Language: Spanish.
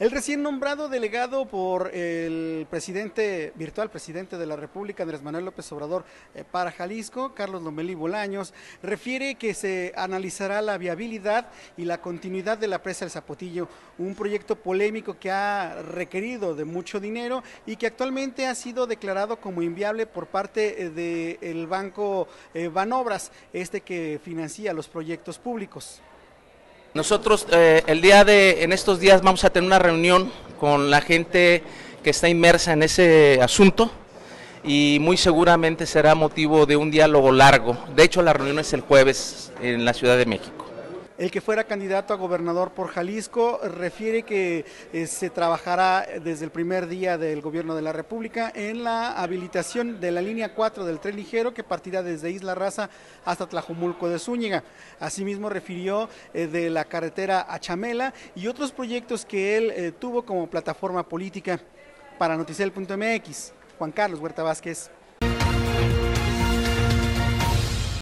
El recién nombrado delegado por el presidente, virtual presidente de la República, Andrés Manuel López Obrador, eh, para Jalisco, Carlos Lomelí Bolaños, refiere que se analizará la viabilidad y la continuidad de la presa del Zapotillo, un proyecto polémico que ha requerido de mucho dinero y que actualmente ha sido declarado como inviable por parte eh, del banco eh, Banobras, este que financia los proyectos públicos. Nosotros eh, el día de, en estos días vamos a tener una reunión con la gente que está inmersa en ese asunto y muy seguramente será motivo de un diálogo largo. De hecho, la reunión es el jueves en la Ciudad de México. El que fuera candidato a gobernador por Jalisco refiere que eh, se trabajará desde el primer día del gobierno de la República en la habilitación de la línea 4 del tren ligero que partirá desde Isla Raza hasta Tlajumulco de Zúñiga. Asimismo refirió eh, de la carretera a Chamela y otros proyectos que él eh, tuvo como plataforma política. Para Noticel.mx, Juan Carlos Huerta Vázquez.